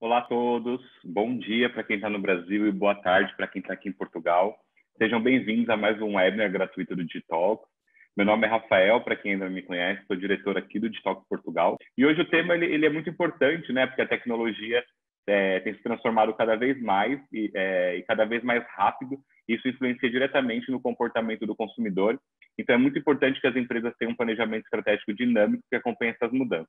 Olá a todos, bom dia para quem está no Brasil e boa tarde para quem está aqui em Portugal. Sejam bem-vindos a mais um webinar gratuito do Digitalk. Meu nome é Rafael, para quem ainda não me conhece, sou diretor aqui do Digitalk Portugal. E hoje o tema ele, ele é muito importante, né? Porque a tecnologia é, tem se transformado cada vez mais e, é, e cada vez mais rápido isso influencia diretamente no comportamento do consumidor. Então, é muito importante que as empresas tenham um planejamento estratégico dinâmico que acompanhe essas mudanças.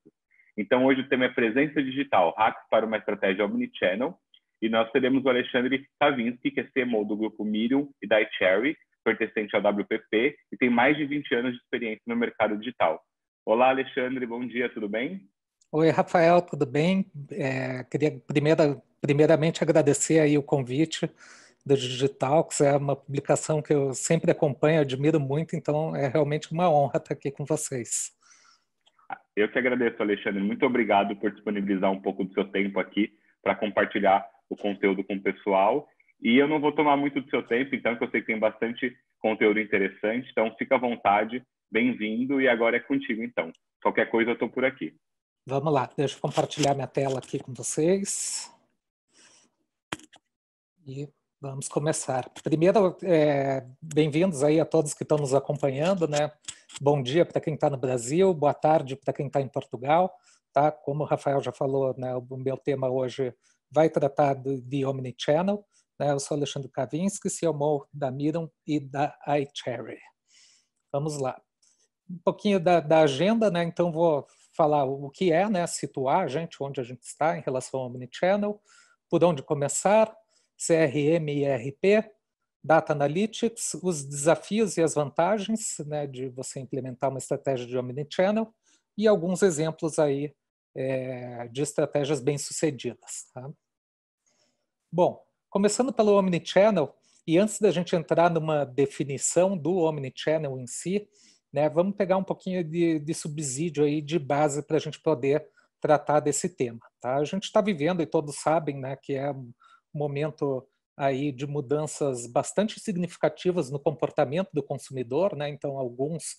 Então, hoje o tema é presença digital, hacks para uma estratégia omnichannel. E nós teremos o Alexandre Savinsky, que é CMO do grupo Miriam e da iCherry, pertencente ao WPP, e tem mais de 20 anos de experiência no mercado digital. Olá, Alexandre, bom dia, tudo bem? Oi, Rafael, tudo bem? É, queria primeira, primeiramente agradecer aí o convite do digital, que você é uma publicação que eu sempre acompanho, admiro muito, então é realmente uma honra estar aqui com vocês. Ah, eu que agradeço, Alexandre. Muito obrigado por disponibilizar um pouco do seu tempo aqui para compartilhar o conteúdo com o pessoal. E eu não vou tomar muito do seu tempo, então, que eu sei que tem bastante conteúdo interessante. Então, fica à vontade, bem-vindo. E agora é contigo, então. Qualquer coisa, eu estou por aqui. Vamos lá, deixa eu compartilhar minha tela aqui com vocês. E Vamos começar. Primeiro, é, bem-vindos aí a todos que estão nos acompanhando, né? Bom dia para quem está no Brasil, boa tarde para quem está em Portugal, tá? Como o Rafael já falou, né, o meu tema hoje vai tratar de, de Omnichannel, né? Eu sou Alexandre Kavinsky, CEO da Miram e da iCherry. Vamos lá. Um pouquinho da, da agenda, né? Então, vou falar o que é, né? Situar a gente, onde a gente está em relação ao Omnichannel, por onde começar, CRM e ERP, Data Analytics, os desafios e as vantagens né, de você implementar uma estratégia de Omnichannel e alguns exemplos aí é, de estratégias bem-sucedidas. Tá? Bom, começando pelo Omnichannel, e antes da gente entrar numa definição do Omnichannel em si, né, vamos pegar um pouquinho de, de subsídio aí de base para a gente poder tratar desse tema. Tá? A gente está vivendo, e todos sabem, né, que é momento aí de mudanças bastante significativas no comportamento do consumidor, né? Então alguns,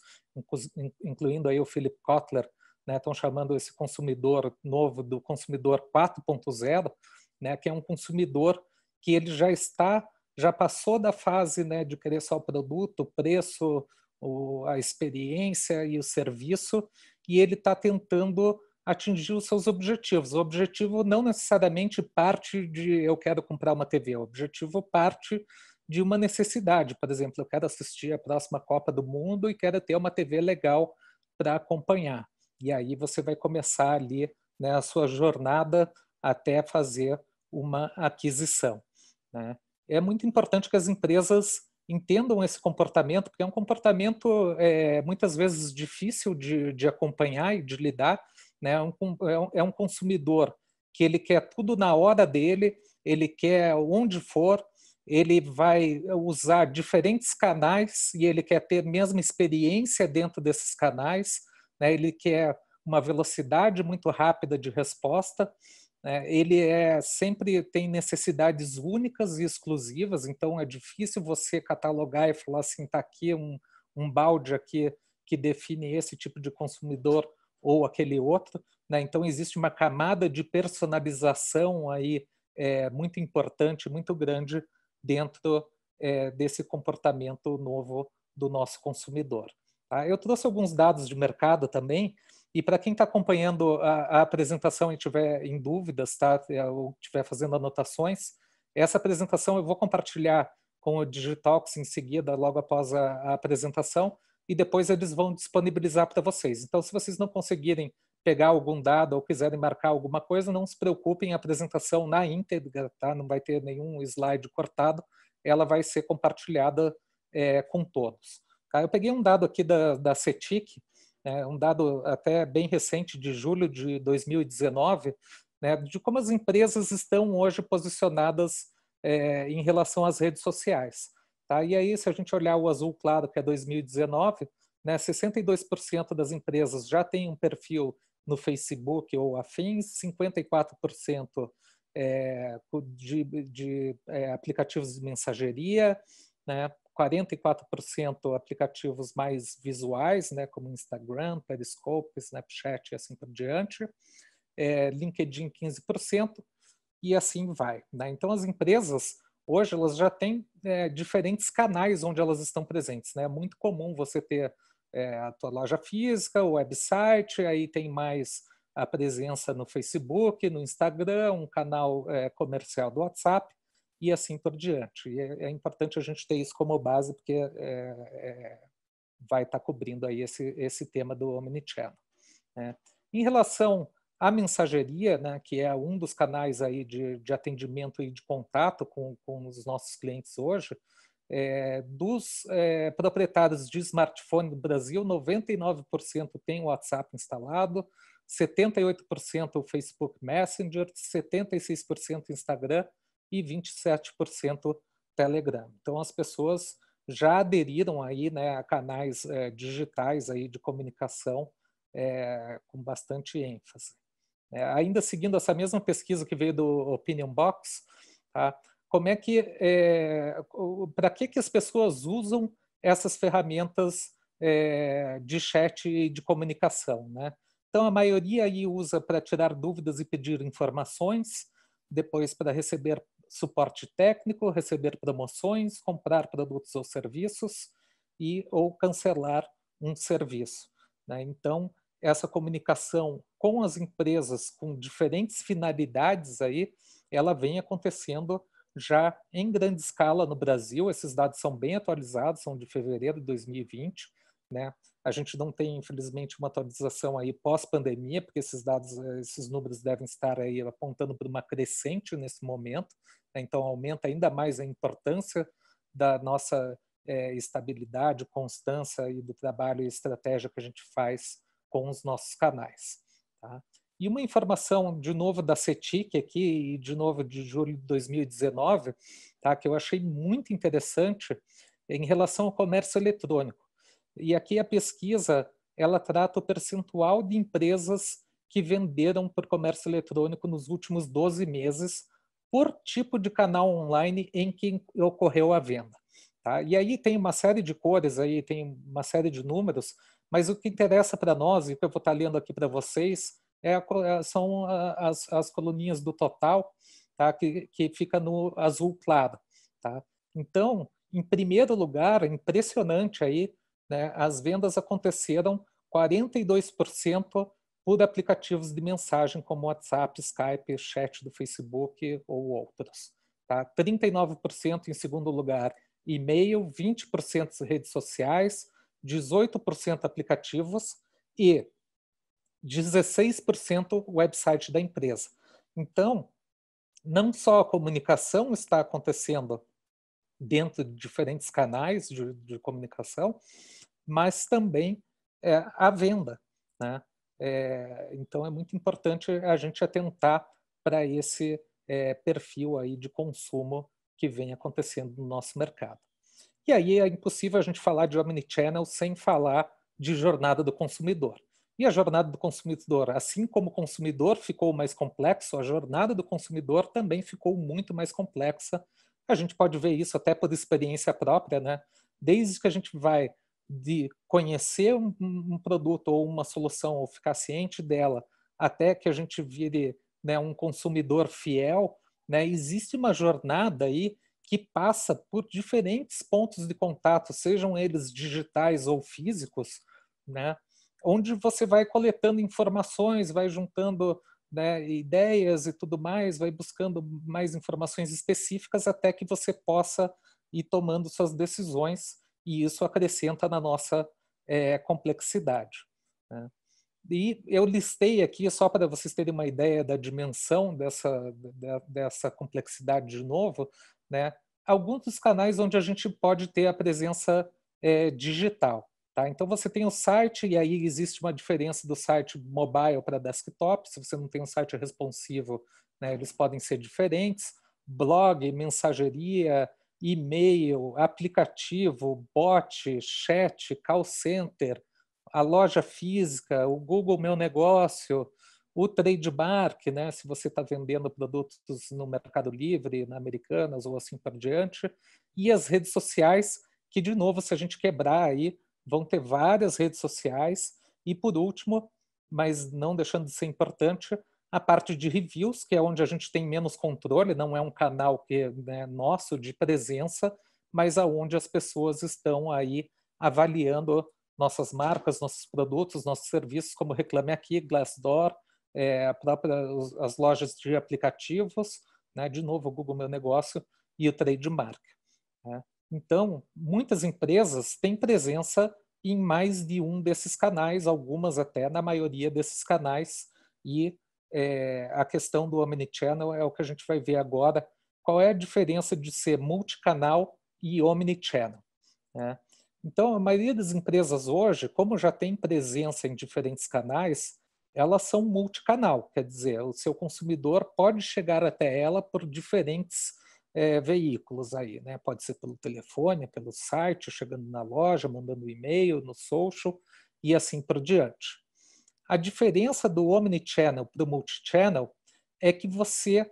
incluindo aí o Philip Kotler, né, estão chamando esse consumidor novo do consumidor 4.0, né, que é um consumidor que ele já está, já passou da fase né, de querer só o produto, o preço, o, a experiência e o serviço, e ele está tentando atingir os seus objetivos. O objetivo não necessariamente parte de eu quero comprar uma TV, o objetivo parte de uma necessidade. Por exemplo, eu quero assistir a próxima Copa do Mundo e quero ter uma TV legal para acompanhar. E aí você vai começar ali né, a sua jornada até fazer uma aquisição. Né? É muito importante que as empresas entendam esse comportamento, porque é um comportamento é, muitas vezes difícil de, de acompanhar e de lidar, né? é, um, é um consumidor que ele quer tudo na hora dele, ele quer onde for, ele vai usar diferentes canais e ele quer ter a mesma experiência dentro desses canais, né? ele quer uma velocidade muito rápida de resposta, né? ele é sempre tem necessidades únicas e exclusivas, então é difícil você catalogar e falar assim, está aqui um, um balde aqui que define esse tipo de consumidor ou aquele outro. Né? Então, existe uma camada de personalização aí é, muito importante, muito grande dentro é, desse comportamento novo do nosso consumidor. Tá? Eu trouxe alguns dados de mercado também, e para quem está acompanhando a, a, apresentação e tiver em dúvidas, tá? ou estiver fazendo anotações, essa apresentação eu vou compartilhar com o Digitalx em seguida, logo após a, a apresentação, e depois eles vão disponibilizar para vocês. Então, se vocês não conseguirem pegar algum dado ou quiserem marcar alguma coisa, não se preocupem, a apresentação na íntegra, tá? não vai ter nenhum slide cortado, ela vai ser compartilhada é, com todos. Tá? Eu peguei um dado aqui da, da CETIC, é, um dado até bem recente, de julho de 2019, né, de como as empresas estão hoje posicionadas é, em relação às redes sociais. Tá? E aí, se a gente olhar o azul claro, que é 2019, né, 62% das empresas já têm um perfil no Facebook ou afins, 54% é, de, de é, aplicativos de mensageria, né, 44% aplicativos mais visuais, né, como Instagram, Periscope, Snapchat e assim por diante, é, LinkedIn 15%, e assim vai. Né? Então, as empresas Hoje elas já têm é, diferentes canais onde elas estão presentes. Né? É muito comum você ter é, a tua loja física, o website, aí tem mais a presença no Facebook, no Instagram, um canal é, comercial do WhatsApp e assim por diante. E é, é, importante a gente ter isso como base, porque é, é vai estar tá cobrindo aí esse, esse tema do Omnichannel. Né? Em relação a mensageria, né, que é um dos canais aí de, de atendimento e de contato com, com os nossos clientes hoje, é, dos é, proprietários de smartphone do Brasil, 99% tem o WhatsApp instalado, 78% o Facebook Messenger, 76% Instagram e 27% Telegram. Então as pessoas já aderiram aí né, a canais é, digitais aí de comunicação é, com bastante ênfase. É, ainda seguindo essa mesma pesquisa que veio do Opinion Box, tá? como é que, é, para que, que as pessoas usam essas ferramentas é, de chat e de comunicação, né? Então a maioria aí usa para tirar dúvidas e pedir informações, depois para receber suporte técnico, receber promoções, comprar produtos ou serviços e ou cancelar um serviço. Né? Então essa comunicação com as empresas com diferentes finalidades aí, ela vem acontecendo já em grande escala no Brasil. Esses dados são bem atualizados, são de fevereiro de 2020, né? A gente não tem, infelizmente, uma atualização aí pós-pandemia, porque esses dados, esses números devem estar aí apontando para uma crescente nesse momento. Né? Então aumenta ainda mais a importância da nossa é, estabilidade, constância e do trabalho e estratégia que a gente faz com os nossos canais. Tá? E uma informação, de novo, da CETIC aqui, e de novo de julho de 2019, tá, que eu achei muito interessante em relação ao comércio eletrônico. E aqui a pesquisa ela trata o percentual de empresas que venderam por comércio eletrônico nos últimos 12 meses por tipo de canal online em que ocorreu a venda. Tá? E aí tem uma série de cores, aí tem uma série de números, mas o que interessa para nós, e que eu vou estar tá lendo aqui para vocês, é a, é, são as, as coluninhas do total, tá? que, que fica no azul claro. Tá? Então, em primeiro lugar, é impressionante aí, né, as vendas aconteceram 42% por aplicativos de mensagem como WhatsApp, Skype, chat do Facebook ou outros. Tá? 39% em segundo lugar, e-mail, 20% redes sociais, 18% aplicativos e 16% website da empresa. Então, não só a comunicação está acontecendo dentro de diferentes canais de, de comunicação, mas também é, a venda. Né? É, então, é muito importante a gente atentar para esse é, perfil aí de consumo que vem acontecendo no nosso mercado. E aí é impossível a gente falar de omnichannel sem falar de jornada do consumidor. E a jornada do consumidor, assim como o consumidor ficou mais complexo, a jornada do consumidor também ficou muito mais complexa. A gente pode ver isso até por experiência própria, né? Desde que a gente vai de conhecer um, um produto ou uma solução ou ficar ciente dela, até que a gente vire né, um consumidor fiel, né? Existe uma jornada aí que passa por diferentes pontos de contato, sejam eles digitais ou físicos, né? onde você vai coletando informações, vai juntando né, ideias e tudo mais, vai buscando mais informações específicas até que você possa ir tomando suas decisões, e isso acrescenta na nossa é, complexidade. Né? E eu listei aqui, só para vocês terem uma ideia da dimensão dessa, dessa complexidade de novo, né? Alguns dos canais onde a gente pode ter a presença é, digital. Tá? Então você tem o site, e aí existe uma diferença do site mobile para desktop. Se você não tem um site responsivo, né, eles podem ser diferentes. Blog, mensageria, e-mail, aplicativo, bot, chat, call center, a loja física, o Google Meu Negócio, o trademark, né, se você está vendendo produtos no Mercado Livre, na Americanas ou assim por diante, e as redes sociais, que de novo, se a gente quebrar aí, vão ter várias redes sociais. E por último, mas não deixando de ser importante, a parte de reviews, que é onde a gente tem menos controle, não é um canal que né, nosso de presença, mas aonde as pessoas estão aí avaliando nossas marcas, nossos produtos, nossos serviços, como Reclame Aqui, Glassdoor, é, própria, as lojas de aplicativos, né, de novo o Google Meu Negócio e o Trademark. Né. Então, muitas empresas têm presença em mais de um desses canais, algumas até na maioria desses canais, e é, a questão do Omnichannel é o que a gente vai ver agora, qual é a diferença de ser multicanal e Omnichannel. Né? Então, a maioria das empresas hoje, como já tem presença em diferentes canais, elas são multicanal, quer dizer, o seu consumidor pode chegar até ela por diferentes é, veículos aí, né? Pode ser pelo telefone, pelo site, chegando na loja, mandando e-mail, no social e assim por diante. A diferença do omnichannel para o multichannel é que você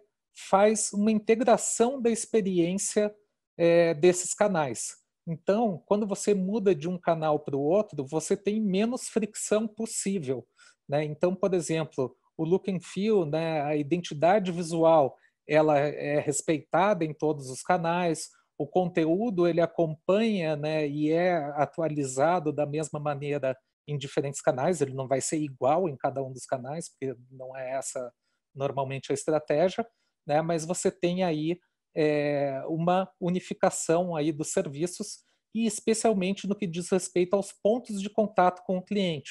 faz uma integração da experiência é, desses canais. Então, quando você muda de um canal para o outro, você tem menos fricção possível né? Então, por exemplo, o look and feel, né, a identidade visual, ela é respeitada em todos os canais, o conteúdo ele acompanha né, e é atualizado da mesma maneira em diferentes canais, ele não vai ser igual em cada um dos canais, porque não é essa normalmente a estratégia, né? mas você tem aí é, uma unificação aí dos serviços e especialmente no que diz respeito aos pontos de contato com o cliente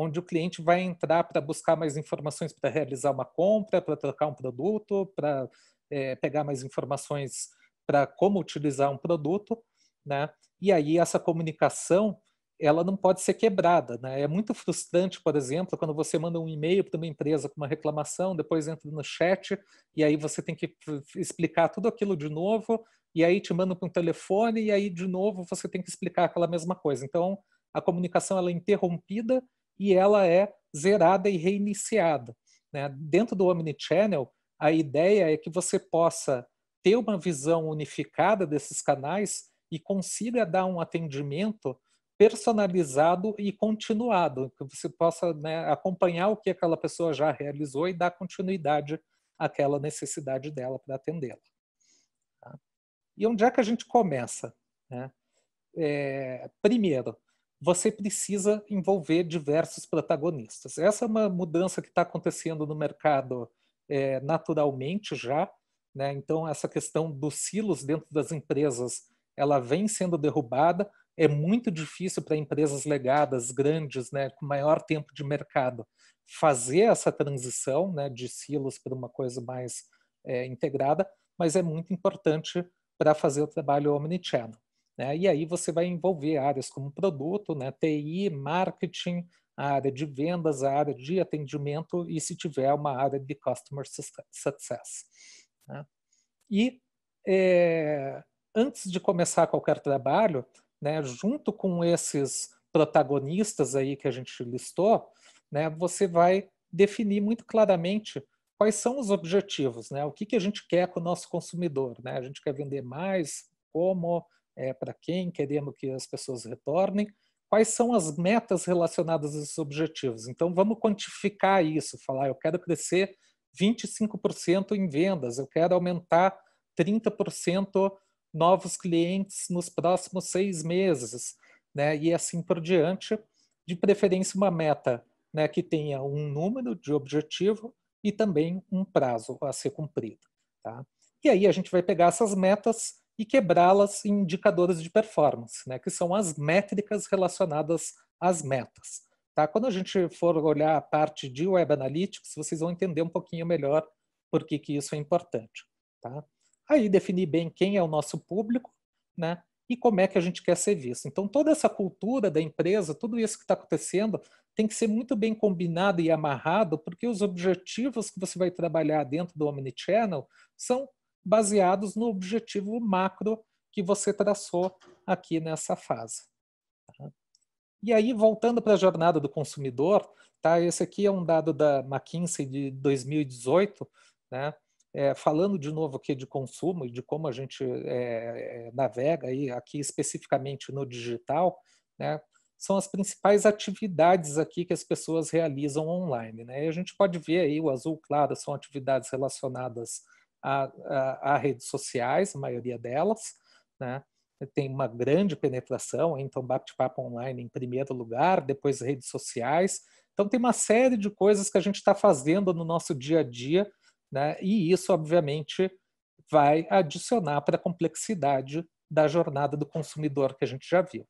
onde o cliente vai entrar para buscar mais informações para realizar uma compra, para trocar um produto, para é, pegar mais informações para como utilizar um produto, né? E aí essa comunicação ela não pode ser quebrada, né? É muito frustrante, por exemplo, quando você manda um e-mail para uma empresa com uma reclamação, depois entra no chat e aí você tem que explicar tudo aquilo de novo e aí te manda para um telefone e aí de novo você tem que explicar aquela mesma coisa. Então a comunicação ela é interrompida e ela é zerada e reiniciada. Né? Dentro do Omnichannel, a ideia é que você possa ter uma visão unificada desses canais e consiga dar um atendimento personalizado e continuado, que você possa né, acompanhar o que aquela pessoa já realizou e dar continuidade àquela necessidade dela para atendê-la. Tá? E onde é que a gente começa? Né? É, primeiro, você precisa envolver diversos protagonistas. Essa é uma mudança que está acontecendo no mercado é, naturalmente já. Né? Então, essa questão dos silos dentro das empresas, ela vem sendo derrubada. É muito difícil para empresas legadas, grandes, né, com maior tempo de mercado, fazer essa transição né, de silos para uma coisa mais é, integrada, mas é muito importante para fazer o trabalho omnichannel. Né? E aí você vai envolver áreas como produto, né? TI, marketing, a área de vendas, a área de atendimento e se tiver uma área de Customer Success. Né? E é, antes de começar qualquer trabalho, né, junto com esses protagonistas aí que a gente listou, né, você vai definir muito claramente quais são os objetivos, né? O que, que a gente quer com o nosso consumidor, né? A gente quer vender mais, como, é, para quem, querendo que as pessoas retornem, quais são as metas relacionadas a esses objetivos. Então, vamos quantificar isso, falar, eu quero crescer 25% em vendas, eu quero aumentar 30% novos clientes nos próximos seis meses, né? e assim por diante, de preferência uma meta né, que tenha um número de objetivo e também um prazo a ser cumprido. Tá? E aí a gente vai pegar essas metas e quebrá-las em indicadores de performance, né, que são as métricas relacionadas às metas. Tá? Quando a gente for olhar a parte de Web Analytics, vocês vão entender um pouquinho melhor por que, que isso é importante. Tá? Aí definir bem quem é o nosso público né, e como é que a gente quer ser visto. Então, toda essa cultura da empresa, tudo isso que está acontecendo, tem que ser muito bem combinado e amarrado, porque os objetivos que você vai trabalhar dentro do Omnichannel são baseados no objetivo macro que você traçou aqui nessa fase. E aí, voltando para a jornada do consumidor, tá? esse aqui é um dado da McKinsey de 2018, né? É, falando de novo aqui de consumo e de como a gente é, é, navega aí, aqui especificamente no digital, né? são as principais atividades aqui que as pessoas realizam online. Né? E a gente pode ver aí, o azul claro são atividades relacionadas a, a, a redes sociais, a maioria delas, né? tem uma grande penetração, então bate-papo online em primeiro lugar, depois redes sociais. Então tem uma série de coisas que a gente está fazendo no nosso dia a dia, né? e isso, obviamente, vai adicionar para a complexidade da jornada do consumidor que a gente já viu.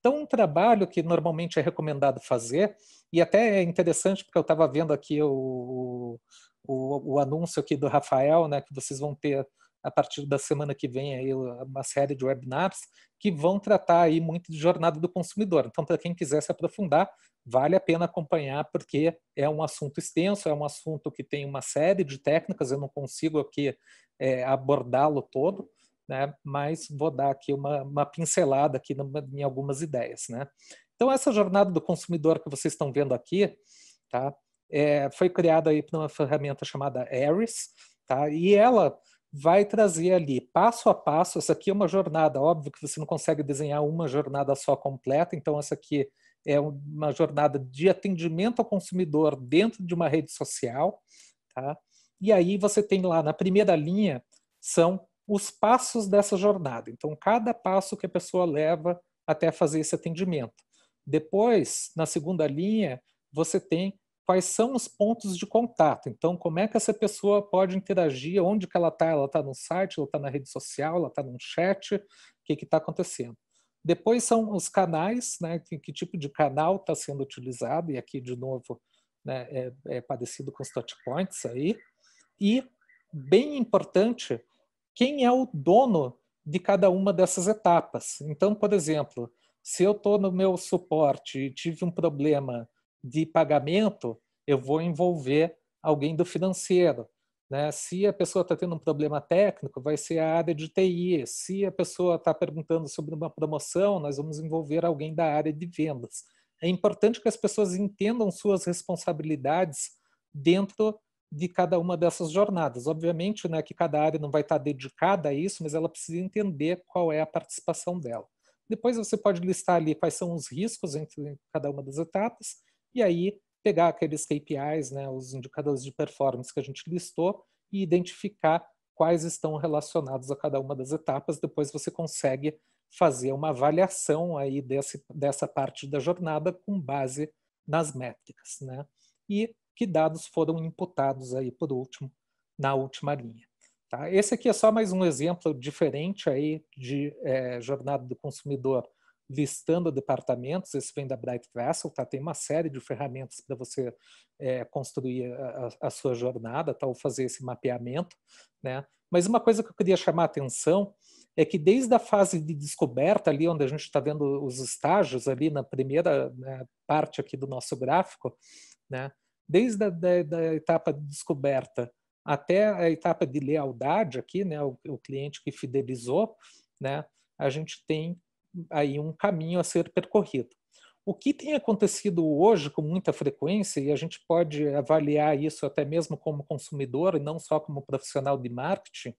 Então, um trabalho que normalmente é recomendado fazer, e até é interessante porque eu estava vendo aqui o, o, o anúncio aqui do Rafael, né, que vocês vão ter a partir da semana que vem aí uma série de webinars que vão tratar aí muito de jornada do consumidor. Então, para quem quiser se aprofundar, vale a pena acompanhar porque é um assunto extenso, é um assunto que tem uma série de técnicas. Eu não consigo aqui é, abordá-lo todo, né? Mas vou dar aqui uma, uma pincelada aqui numa, em algumas ideias, né? Então, essa jornada do consumidor que vocês estão vendo aqui, tá? é, foi criada aí por uma ferramenta chamada Ares, tá? E ela vai trazer ali passo a passo. Essa aqui é uma jornada, óbvio que você não consegue desenhar uma jornada só completa, então essa aqui é uma jornada de atendimento ao consumidor dentro de uma rede social, tá? E aí você tem lá na primeira linha são os passos dessa jornada. Então, cada passo que a pessoa leva até fazer esse atendimento. Depois, na segunda linha, você tem quais são os pontos de contato. Então, como é que essa pessoa pode interagir, onde que ela está, ela está no site, ela está na rede social, ela está num chat, o que está acontecendo. Depois são os canais, né, que, que tipo de canal está sendo utilizado, e aqui, de novo, né, é, é parecido com os touch points aí. E, bem importante, quem é o dono de cada uma dessas etapas. Então, por exemplo, se eu estou no meu suporte e tive um problema de pagamento, eu vou envolver alguém do financeiro. Né? Se a pessoa está tendo um problema técnico, vai ser a área de TI. Se a pessoa está perguntando sobre uma promoção, nós vamos envolver alguém da área de vendas. É importante que as pessoas entendam suas responsabilidades dentro de cada uma dessas jornadas. Obviamente, né, que cada área não vai estar tá dedicada a isso, mas ela precisa entender qual é a participação dela. Depois você pode listar ali quais são os riscos entre cada uma das etapas e aí pegar aqueles KPIs, né, os indicadores de performance que a gente listou e identificar quais estão relacionados a cada uma das etapas. Depois você consegue fazer uma avaliação aí desse, dessa parte da jornada com base nas métricas, né? E que dados foram imputados aí por último na última linha. Tá? Esse aqui é só mais um exemplo diferente aí de é, jornada do consumidor listando departamentos, esse vem da Bright Vessel, tá? Tem uma série de ferramentas para você é, construir a, a, sua jornada, tá? Ou fazer esse mapeamento, né? Mas uma coisa que eu queria chamar a atenção é que desde a fase de descoberta ali, onde a gente está vendo os estágios ali na primeira né, parte aqui do nosso gráfico, né? Desde a da, da etapa de descoberta até a etapa de lealdade aqui, né? O, o cliente que fidelizou, né? A gente tem aí um caminho a ser percorrido. O que tem acontecido hoje com muita frequência, e a gente pode avaliar isso até mesmo como consumidor e não só como profissional de marketing,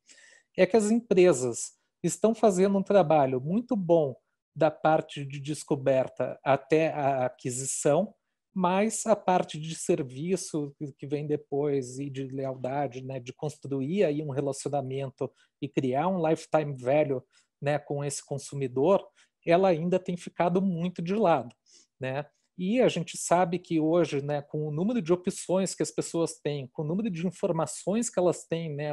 é que as empresas estão fazendo um trabalho muito bom da parte de descoberta até a aquisição, mas a parte de serviço que vem depois e de lealdade, né, de construir aí um relacionamento e criar um lifetime velho, né, com esse consumidor, ela ainda tem ficado muito de lado, né? E a gente sabe que hoje, né, com o número de opções que as pessoas têm, com o número de informações que elas têm, né,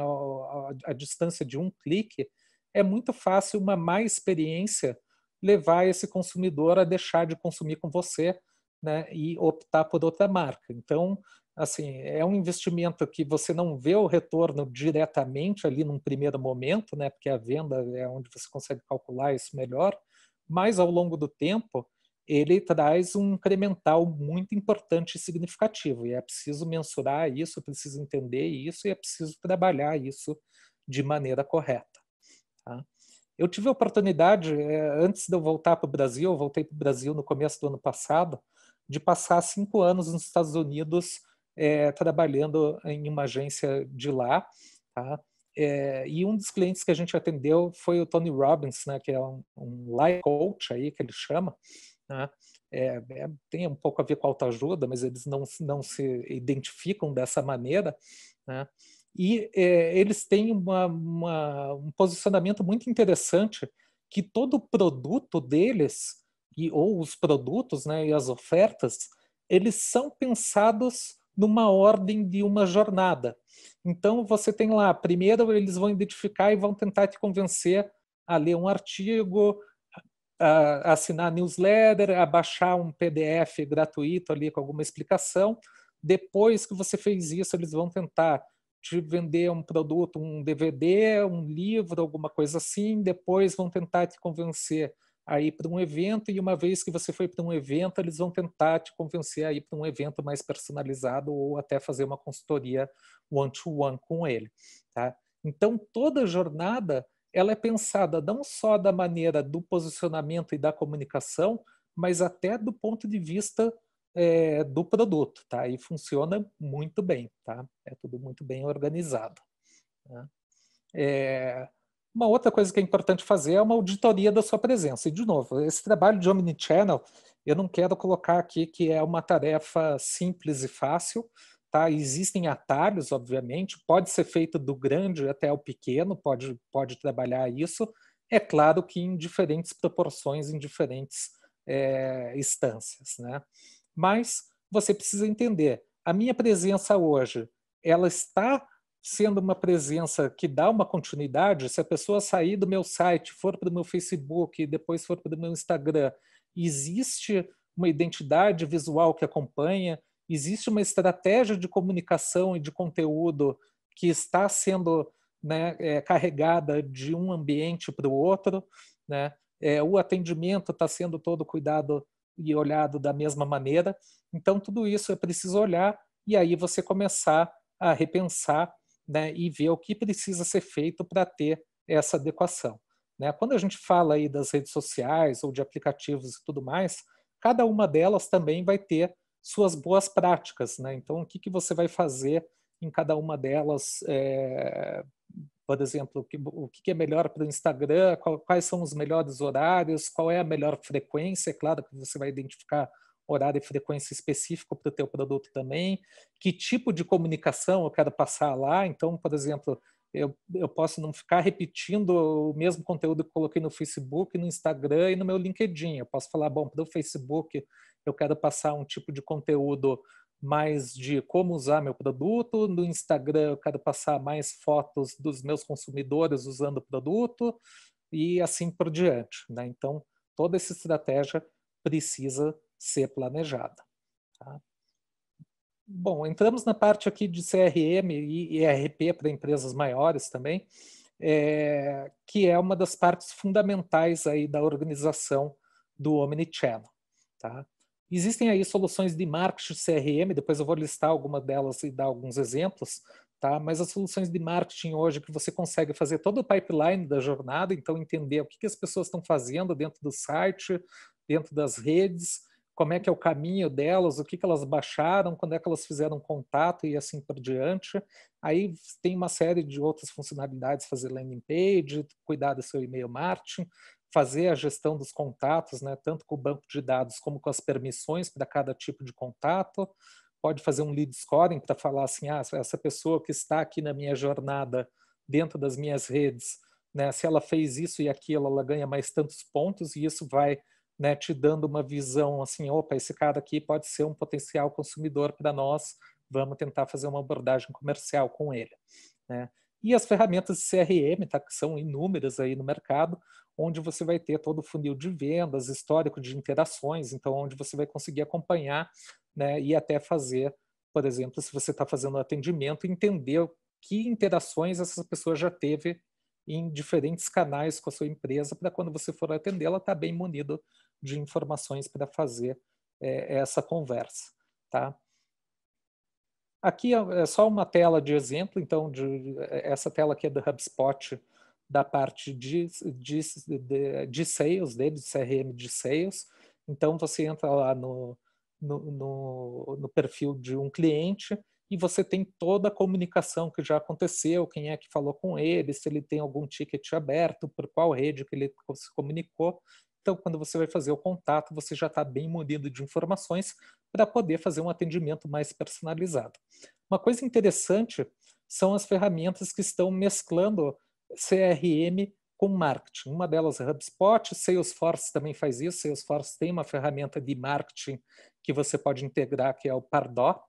a, distância de um clique, é muito fácil uma má experiência levar esse consumidor a deixar de consumir com você, né, e optar por outra marca. Então, assim, é um investimento que você não vê o retorno diretamente ali num primeiro momento, né, porque a venda é onde você consegue calcular isso melhor, mas ao longo do tempo ele traz um incremental muito importante e significativo, e é preciso mensurar isso, é preciso entender isso, e é preciso trabalhar isso de maneira correta. Tá? Eu tive a oportunidade, é, antes de eu voltar para o Brasil, eu voltei para o Brasil no começo do ano passado, de passar cinco anos nos Estados Unidos é, trabalhando em uma agência de lá, tá? É, e um dos clientes que a gente atendeu foi o Tony Robbins, né, que é um, um life coach aí que ele chama, né? é, é, tem um pouco a ver com autoajuda, mas eles não, não se identificam dessa maneira, né? E é, eles têm uma, uma, um posicionamento muito interessante que todo produto deles e ou os produtos, né, e as ofertas, eles são pensados numa ordem de uma jornada. Então, você tem lá, primeiro eles vão identificar e vão tentar te convencer a ler um artigo, a assinar newsletter, a baixar um PDF gratuito ali com alguma explicação. Depois que você fez isso, eles vão tentar te vender um produto, um DVD, um livro, alguma coisa assim. Depois vão tentar te convencer a ir para um evento, e uma vez que você foi para um evento, eles vão tentar te convencer a ir para um evento mais personalizado ou até fazer uma consultoria one-to-one com ele. Tá? Então, toda jornada ela é pensada não só da maneira do posicionamento e da comunicação, mas até do ponto de vista é, do produto, tá? E funciona muito bem, tá? É tudo muito bem organizado. Tá? É, uma outra coisa que é importante fazer é uma auditoria da sua presença. E, de novo, esse trabalho de Omnichannel, eu não quero colocar aqui que é uma tarefa simples e fácil, tá? Existem atalhos, obviamente, pode ser feito do grande até o pequeno, pode, pode trabalhar isso, é claro que em diferentes proporções, em diferentes é, instâncias, né? Mas você precisa entender, a minha presença hoje, ela está sendo uma presença que dá uma continuidade, se a pessoa sair do meu site, for para o meu Facebook, depois for para o meu Instagram, existe uma identidade visual que acompanha, existe uma estratégia de comunicação e de conteúdo que está sendo né, é, carregada de um ambiente para o outro, né? é, o atendimento está sendo todo cuidado e olhado da mesma maneira. Então, tudo isso é preciso olhar e aí você começar a repensar né, e ver o que precisa ser feito para ter essa adequação. Né? Quando a gente fala aí das redes sociais ou de aplicativos e tudo mais, cada uma delas também vai ter suas boas práticas. Né? Então, o que, que você vai fazer em cada uma delas? É, por exemplo, o que, o que é melhor para o Instagram? Qual, quais são os melhores horários? Qual é a melhor frequência? É claro que você vai identificar horário e frequência específico para o teu produto também, que tipo de comunicação eu quero passar lá. Então, por exemplo, eu, eu posso não ficar repetindo o mesmo conteúdo que coloquei no Facebook, no Instagram e no meu LinkedIn. Eu posso falar, bom, para o Facebook eu quero passar um tipo de conteúdo mais de como usar meu produto. No Instagram, eu quero passar mais fotos dos meus consumidores usando o produto e assim por diante. Né? Então, toda essa estratégia precisa ser planejada. Tá? Bom, entramos na parte aqui de CRM e ERP para empresas maiores também, é, que é uma das partes fundamentais aí da organização do Omnichannel. Tá? Existem aí soluções de marketing CRM, depois eu vou listar alguma delas e dar alguns exemplos, tá? mas as soluções de marketing hoje que você consegue fazer todo o pipeline da jornada, então entender o que, que as pessoas estão fazendo dentro do site, dentro das redes, como é que é o caminho delas, o que, que elas baixaram, quando é que elas fizeram contato e assim por diante. Aí tem uma série de outras funcionalidades, fazer landing page, cuidar do seu e-mail marketing, fazer a gestão dos contatos, né, tanto com o banco de dados como com as permissões para cada tipo de contato. Pode fazer um lead scoring para falar assim, ah, essa pessoa que está aqui na minha jornada, dentro das minhas redes, né, se ela fez isso e aquilo, ela ganha mais tantos pontos e isso vai né, te dando uma visão assim, opa, esse cara aqui pode ser um potencial consumidor para nós, vamos tentar fazer uma abordagem comercial com ele. Né? E as ferramentas de CRM, tá, que são inúmeras aí no mercado, onde você vai ter todo o funil de vendas, histórico de interações, então onde você vai conseguir acompanhar né, e até fazer, por exemplo, se você está fazendo atendimento, entender que interações essa pessoa já teve em diferentes canais com a sua empresa, para quando você for atender, ela está bem munido de informações para fazer é, essa conversa. Tá? Aqui é, é só uma tela de exemplo, então de, essa tela aqui é do HubSpot da parte de, de, de, de sales dele, de CRM de sales. Então você entra lá no, no, no, no perfil de um cliente e você tem toda a comunicação que já aconteceu, quem é que falou com ele, se ele tem algum ticket aberto, por qual rede que ele se comunicou. Então, quando você vai fazer o contato, você já está bem munido de informações para poder fazer um atendimento mais personalizado. Uma coisa interessante são as ferramentas que estão mesclando CRM com marketing. Uma delas é HubSpot, Salesforce também faz isso. Salesforce tem uma ferramenta de marketing que você pode integrar, que é o Pardot,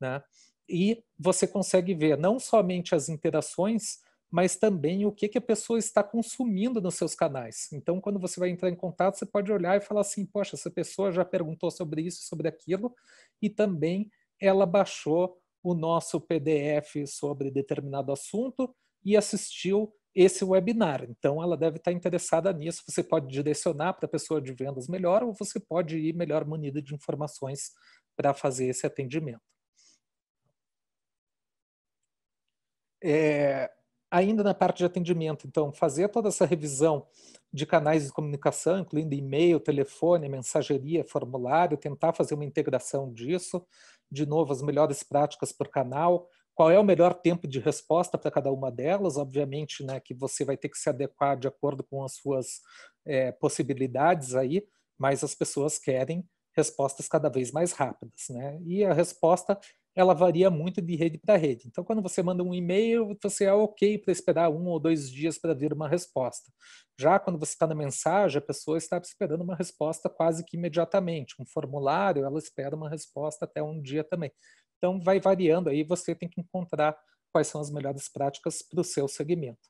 né? E você consegue ver não somente as interações, mas também o que, que a pessoa está consumindo nos seus canais. Então, quando você vai entrar em contato, você pode olhar e falar assim: poxa, essa pessoa já perguntou sobre isso, sobre aquilo, e também ela baixou o nosso PDF sobre determinado assunto e assistiu esse webinar. Então, ela deve estar interessada nisso. Você pode direcionar para a pessoa de vendas melhor, ou você pode ir melhor munida de informações para fazer esse atendimento. É, ainda na parte de atendimento. Então, fazer toda essa revisão de canais de comunicação, incluindo e-mail, telefone, mensageria, formulário, tentar fazer uma integração disso, de novo, as melhores práticas por canal, qual é o melhor tempo de resposta para cada uma delas, obviamente, né, que você vai ter que se adequar de acordo com as suas é, possibilidades aí, mas as pessoas querem respostas cada vez mais rápidas, né? E a resposta ela varia muito de rede para rede. Então, quando você manda um e-mail, você é ok para esperar um ou dois dias para vir uma resposta. Já quando você está na mensagem, a pessoa está esperando uma resposta quase que imediatamente. Um formulário, ela espera uma resposta até um dia também. Então, vai variando aí, você tem que encontrar quais são as melhores práticas para o seu segmento.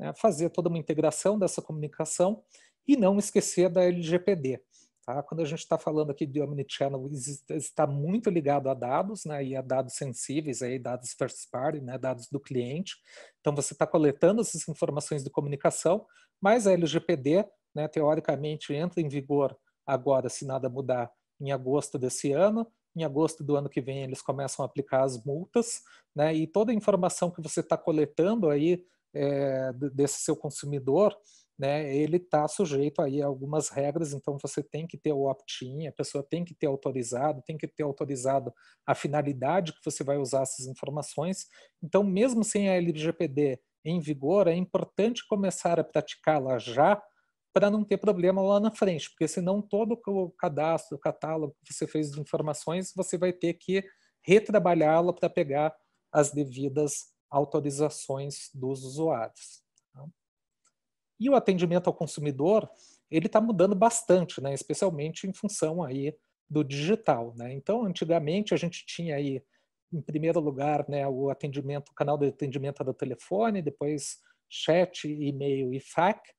É fazer toda uma integração dessa comunicação e não esquecer da LGPD. Tá? Quando a gente está falando aqui de omnichannel, está muito ligado a dados, né, e a dados sensíveis, aí, dados first party, né, dados do cliente. Então, você está coletando essas informações de comunicação, mas a LGPD, né, teoricamente, entra em vigor agora, se nada mudar, em agosto desse ano. Em agosto do ano que vem, eles começam a aplicar as multas, né, e toda a informação que você está coletando aí é, desse seu consumidor, né, ele está sujeito aí a algumas regras, então você tem que ter o opt-in, a pessoa tem que ter autorizado, tem que ter autorizado a finalidade que você vai usar essas informações. Então, mesmo sem a LGPD em vigor, é importante começar a praticá-la já para não ter problema lá na frente, porque senão todo o cadastro, o catálogo que você fez de informações, você vai ter que retrabalhá-la para pegar as devidas autorizações dos usuários. E o atendimento ao consumidor, ele está mudando bastante, né? especialmente em função aí do digital. Né? Então, antigamente a gente tinha aí, em primeiro lugar, né, o atendimento, o canal de atendimento da telefone, depois chat, e-mail e fax.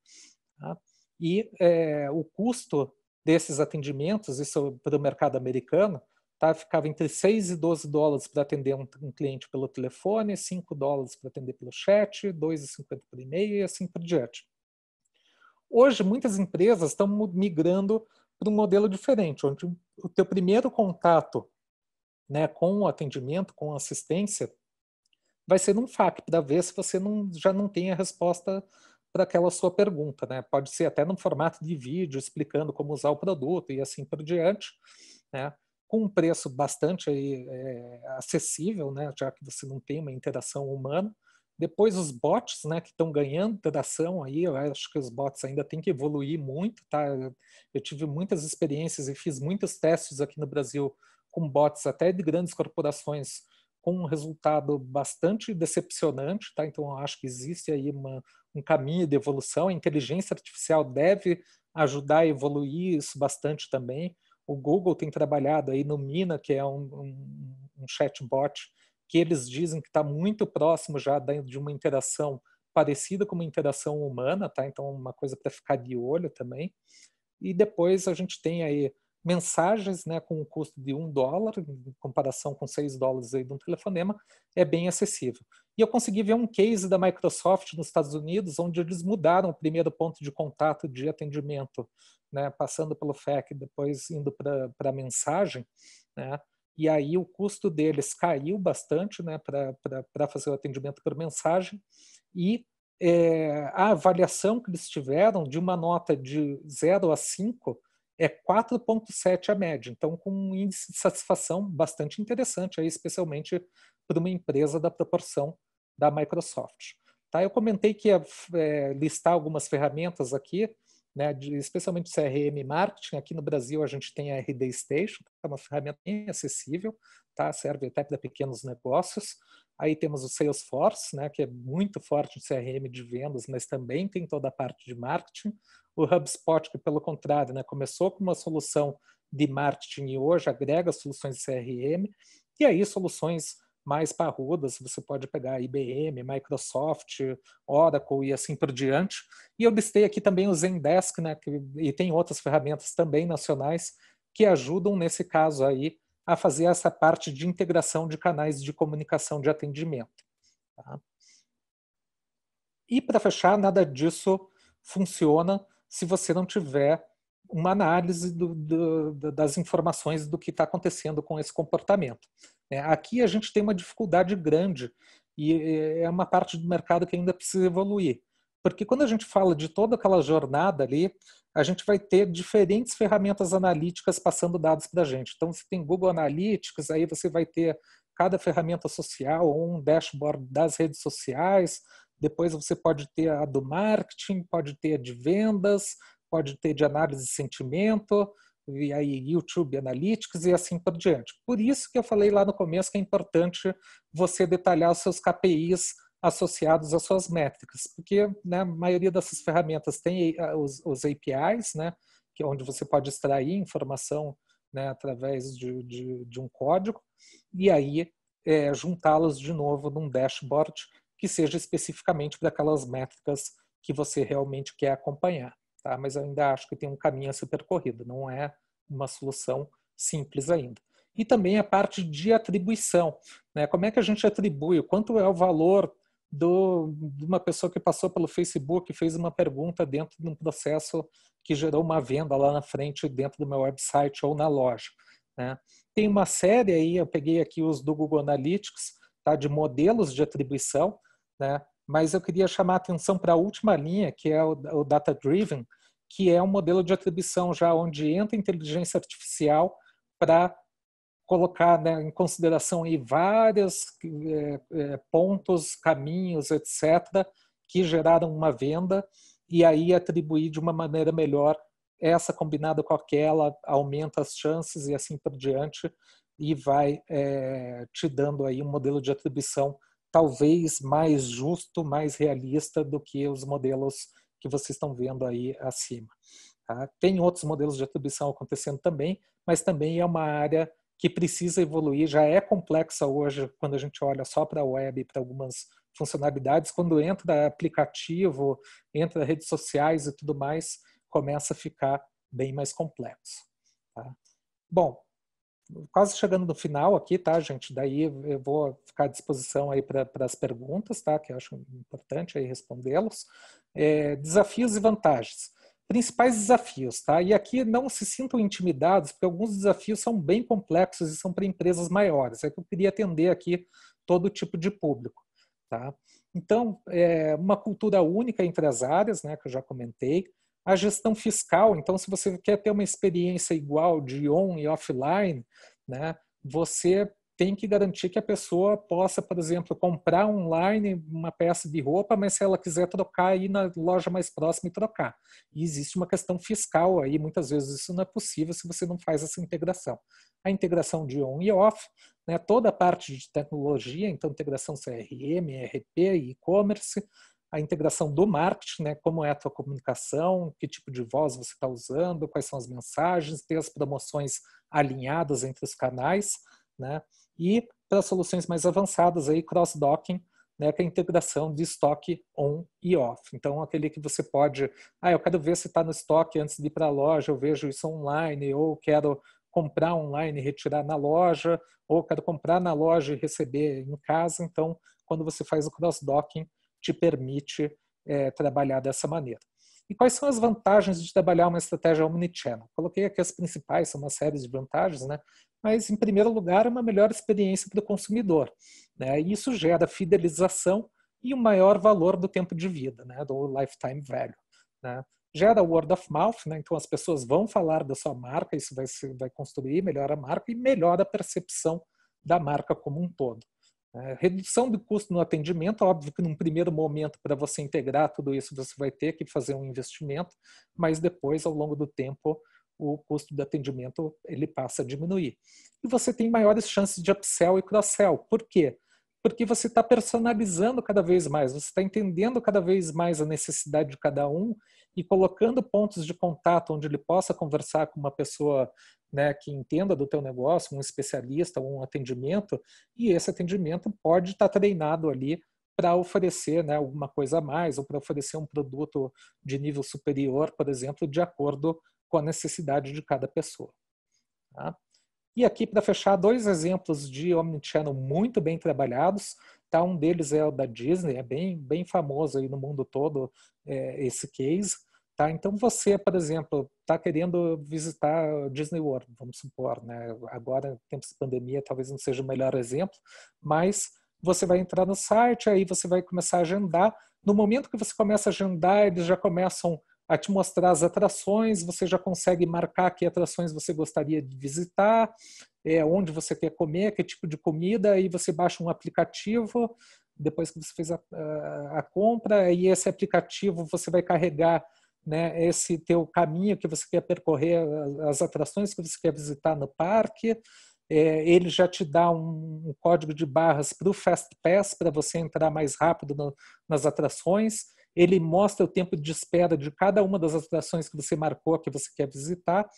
Tá? E é, o custo desses atendimentos, isso para o mercado americano, tá? ficava entre 6 e 12 dólares para atender um, um, cliente pelo telefone, 5 dólares para atender pelo chat, 2,50 por e-mail e assim por diante. Hoje, muitas empresas estão migrando para um modelo diferente, onde o teu primeiro contato né, com o atendimento, com a assistência, vai ser num FAQ, para ver se você não, já não tem a resposta para aquela sua pergunta. Né? Pode ser até no formato de vídeo, explicando como usar o produto e assim por diante, né? com um preço bastante é, acessível, né? já que você não tem uma interação humana. Depois os bots, né, que estão ganhando tração aí, eu acho que os bots ainda têm que evoluir muito, tá? Eu tive muitas experiências e fiz muitos testes aqui no Brasil com bots até de grandes corporações com um resultado bastante decepcionante, tá? Então eu acho que existe aí uma, um caminho de evolução. A inteligência artificial deve ajudar a evoluir isso bastante também. O Google tem trabalhado aí no Mina, que é um, um, um chatbot que eles dizem que está muito próximo já de uma interação parecida com uma interação humana, tá? Então, uma coisa para ficar de olho também. E depois a gente tem aí mensagens, né, com o um custo de um dólar, em comparação com seis dólares aí de um telefonema, é bem acessível. E eu consegui ver um case da Microsoft nos Estados Unidos, onde eles mudaram o primeiro ponto de contato de atendimento, né, passando pelo FAQ, depois indo para a mensagem, né, e aí o custo deles caiu bastante né, para fazer o atendimento por mensagem, e é, a avaliação que eles tiveram de uma nota de 0 a 5 é 4,7 a média, então com um índice de satisfação bastante interessante, aí, especialmente para uma empresa da proporção da Microsoft. Tá, eu comentei que ia é, listar algumas ferramentas aqui, né, de, especialmente CRM marketing. Aqui no Brasil a gente tem a RD Station, que é uma ferramenta bem acessível, tá? serve até para pequenos negócios. Aí temos o Salesforce, né, que é muito forte em CRM de vendas, mas também tem toda a parte de marketing. O HubSpot, que pelo contrário, né, começou com uma solução de marketing e hoje agrega soluções de CRM. E aí soluções mais parrudas, você pode pegar IBM, Microsoft, Oracle e assim por diante. E eu listei aqui também o Zendesk, né, que, e tem outras ferramentas também nacionais que ajudam, nesse caso aí, a fazer essa parte de integração de canais de comunicação de atendimento. Tá? E para fechar, nada disso funciona se você não tiver uma análise do, do, das informações do que está acontecendo com esse comportamento. Né? Aqui a gente tem uma dificuldade grande e é uma parte do mercado que ainda precisa evoluir. Porque quando a gente fala de toda aquela jornada ali, a gente vai ter diferentes ferramentas analíticas passando dados para a gente. Então, você tem Google Analytics, aí você vai ter cada ferramenta social, um dashboard das redes sociais, depois você pode ter a do marketing, pode ter a de vendas, pode ter de análise de sentimento, e aí YouTube Analytics e assim por diante. Por isso que eu falei lá no começo que é importante você detalhar os seus KPIs associados às suas métricas, porque né, a maioria dessas ferramentas tem eh, os, os APIs, né, que é onde você pode extrair informação né, através de, de, de, um código, e aí é, eh, juntá-los de novo num dashboard que seja especificamente para aquelas métricas que você realmente quer acompanhar tá? mas ainda acho que tem um caminho a ser percorrido, não é uma solução simples ainda. E também a parte de atribuição, né? como é que a gente atribui, quanto é o valor do, de uma pessoa que passou pelo Facebook e fez uma pergunta dentro de um processo que gerou uma venda lá na frente, dentro do meu website ou na loja. Né? Tem uma série aí, eu peguei aqui os do Google Analytics, tá? de modelos de atribuição, né? mas eu queria chamar a atenção para a última linha, que é o Data Driven, que é um modelo de atribuição já onde entra inteligência artificial para colocar né, em consideração aí vários é, eh, eh, pontos, caminhos, etc., que geraram uma venda e aí atribuir de uma maneira melhor essa combinada com aquela, aumenta as chances e assim por diante, e vai é, te dando aí um modelo de atribuição talvez mais justo, mais realista do que os modelos que vocês estão vendo aí acima. Tá? Tem outros modelos de atribuição acontecendo também, mas também é uma área que precisa evoluir, já é complexa hoje quando a gente olha só para a web e para algumas funcionalidades, quando entra aplicativo, entra redes sociais e tudo mais, começa a ficar bem mais complexo. Tá? Bom, quase chegando no final aqui, tá, gente? Daí eu vou ficar à disposição aí para as perguntas, tá? Que eu acho importante aí respondê-los. É, desafios e vantagens. Principais desafios, tá? E aqui não se sintam intimidados, porque alguns desafios são bem complexos e são para empresas maiores. É que eu queria atender aqui todo tipo de público, tá? Então, é, uma cultura única entre as áreas, né? Que eu já comentei a gestão fiscal, então, se você quer ter uma experiência igual de on e offline, né, você tem que garantir que a pessoa possa, por exemplo, comprar online uma peça de roupa, mas se ela quiser trocar, ir na loja mais próxima e trocar. E existe uma questão fiscal aí, muitas vezes isso não é possível se você não faz essa integração. A integração de on e off, né, toda a parte de tecnologia, então integração CRM, ERP, e-commerce, a integração do marketing, né? como é a tua comunicação, que tipo de voz você está usando, quais são as mensagens, ter as promoções alinhadas entre os canais, né? e para soluções mais avançadas, aí cross-docking, né, que é a integração de estoque on e off. Então, aquele que você pode, ah, eu quero ver se está no estoque antes de ir para a loja, eu vejo isso online, ou quero comprar online e retirar na loja, ou quero comprar na loja e receber em casa. Então, quando você faz o cross-docking, te permite é, trabalhar dessa maneira. E quais são as vantagens de trabalhar uma estratégia omnichannel? Coloquei aqui as principais, são uma série de vantagens, né? mas em primeiro lugar é uma melhor experiência para o consumidor. Né? Isso gera fidelização e um maior valor do tempo de vida, né? do lifetime value. Né? Gera word of mouth, né? então as pessoas vão falar da sua marca, isso vai, vai construir, melhor a marca e melhora a percepção da marca como um todo. Redução do custo no atendimento, óbvio que num primeiro momento, para você integrar tudo isso, você vai ter que fazer um investimento, mas depois, ao longo do tempo, o custo do atendimento ele passa a diminuir. E você tem maiores chances de upsell e cross-sell. Por quê? Porque você está personalizando cada vez mais, você está entendendo cada vez mais a necessidade de cada um e colocando pontos de contato onde ele possa conversar com uma pessoa né, que entenda do teu negócio, um especialista, um atendimento, e esse atendimento pode estar treinado ali para oferecer né, alguma coisa a mais ou para oferecer um produto de nível superior, por exemplo, de acordo com a necessidade de cada pessoa. Tá? E aqui, para fechar, dois exemplos de Omnichannel muito bem trabalhados. Tá? Um deles é o da Disney, é bem, bem famoso aí no mundo todo é, esse case. Tá? Então você, por exemplo, está querendo visitar Disney World, vamos supor, né? agora em tempos de pandemia talvez não seja o melhor exemplo, mas você vai entrar no site, aí você vai começar a agendar. No momento que você começa a agendar, eles já começam a te mostrar as atrações, você já consegue marcar que atrações você gostaria de visitar, é, onde você quer comer, que tipo de comida, aí você baixa um aplicativo, depois que você fez a, a, a compra, e esse aplicativo você vai carregar né, esse teu caminho que você quer percorrer, as atrações que você quer visitar no parque, é, ele já te dá um, um código de barras para o Fast Pass, para você entrar mais rápido no, nas atrações. Ele mostra o tempo de espera de cada uma das atrações que você marcou, que você quer visitar.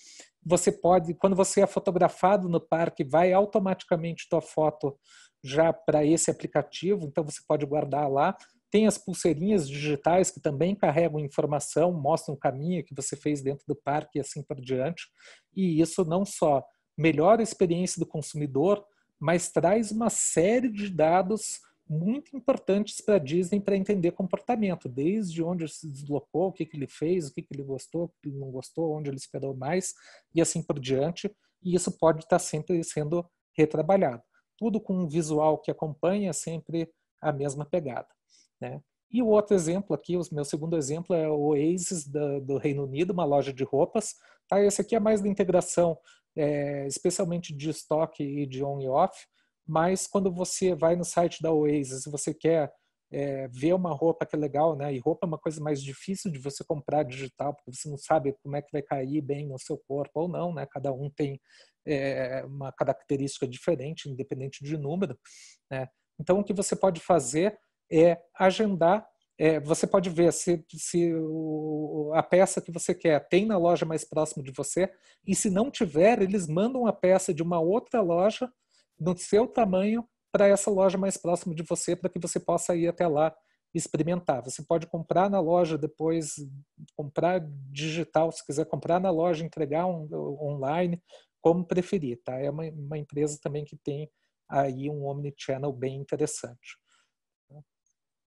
Você pode, quando você é fotografado no parque, vai automaticamente tua foto já para esse aplicativo, então você pode guardar lá. Tem as pulseirinhas digitais que também carregam informação, mostram o caminho que você fez dentro do parque e assim por diante. E isso não só melhora a experiência do consumidor, mas traz uma série de dados muito importantes para a Disney para entender comportamento, desde onde ele se deslocou, o que, que ele fez, o que, que ele gostou, o que ele não gostou, onde ele esperou mais e assim por diante. E isso pode estar sempre sendo retrabalhado. Tudo com um visual que acompanha sempre a mesma pegada. Né? E o outro exemplo aqui, o meu segundo exemplo é o Oasis da, do Reino Unido, uma loja de roupas. tá esse aqui é mais da integração, é, especialmente de estoque e de on e off, mas quando você vai no site da Oasis e você quer é, ver uma roupa que é legal, né? E roupa é uma coisa mais difícil de você comprar digital, porque você não sabe como é que vai cair bem no seu corpo ou não, né? Cada um tem é, uma característica diferente, independente de número, né? Então, o que você pode fazer é agendar. É, você pode ver se, se o, a peça que você quer tem na loja mais próximo de você, e se não tiver, eles mandam a peça de uma outra loja no seu tamanho para essa loja mais próxima de você, para que você possa ir até lá experimentar. Você pode comprar na loja depois, comprar digital, se quiser comprar na loja, entregar on, online, como preferir, tá? É uma, uma empresa também que tem aí um omnichannel bem interessante.